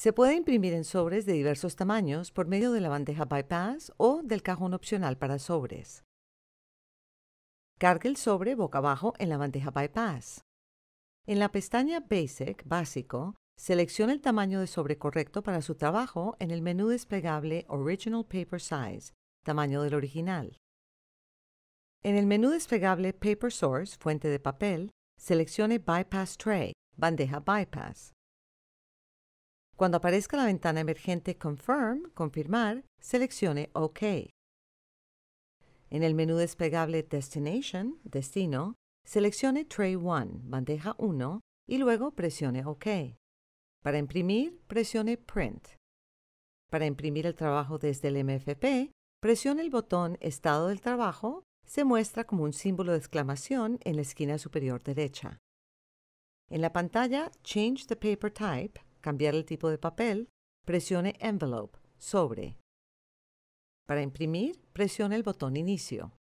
Se puede imprimir en sobres de diversos tamaños por medio de la bandeja bypass o del cajón opcional para sobres. Cargue el sobre boca abajo en la bandeja bypass. En la pestaña Basic, básico, seleccione el tamaño de sobre correcto para su trabajo en el menú desplegable Original Paper Size, tamaño del original. En el menú desplegable Paper Source, fuente de papel, seleccione Bypass Tray, bandeja Bypass. Cuando aparezca la ventana emergente Confirm, confirmar, seleccione OK. En el menú desplegable Destination, destino, seleccione Tray 1, bandeja 1, y luego presione OK. Para imprimir, presione Print. Para imprimir el trabajo desde el MFP, presione el botón Estado del trabajo, se muestra como un símbolo de exclamación en la esquina superior derecha. En la pantalla Change the Paper Type, cambiar el tipo de papel, presione Envelope, sobre. Para imprimir, presione el botón Inicio.